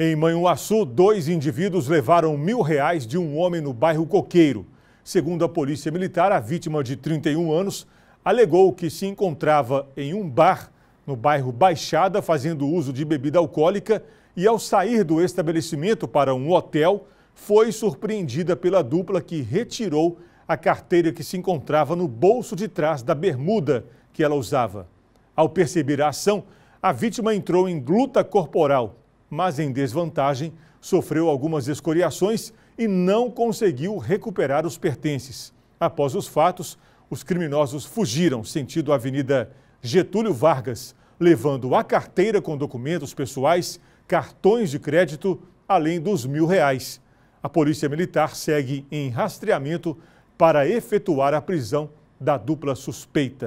Em Manhuaçu, dois indivíduos levaram mil reais de um homem no bairro Coqueiro. Segundo a Polícia Militar, a vítima de 31 anos alegou que se encontrava em um bar no bairro Baixada fazendo uso de bebida alcoólica e, ao sair do estabelecimento para um hotel, foi surpreendida pela dupla que retirou a carteira que se encontrava no bolso de trás da bermuda que ela usava. Ao perceber a ação, a vítima entrou em luta corporal mas em desvantagem, sofreu algumas escoriações e não conseguiu recuperar os pertences. Após os fatos, os criminosos fugiram sentido a Avenida Getúlio Vargas, levando a carteira com documentos pessoais, cartões de crédito, além dos mil reais. A Polícia Militar segue em rastreamento para efetuar a prisão da dupla suspeita.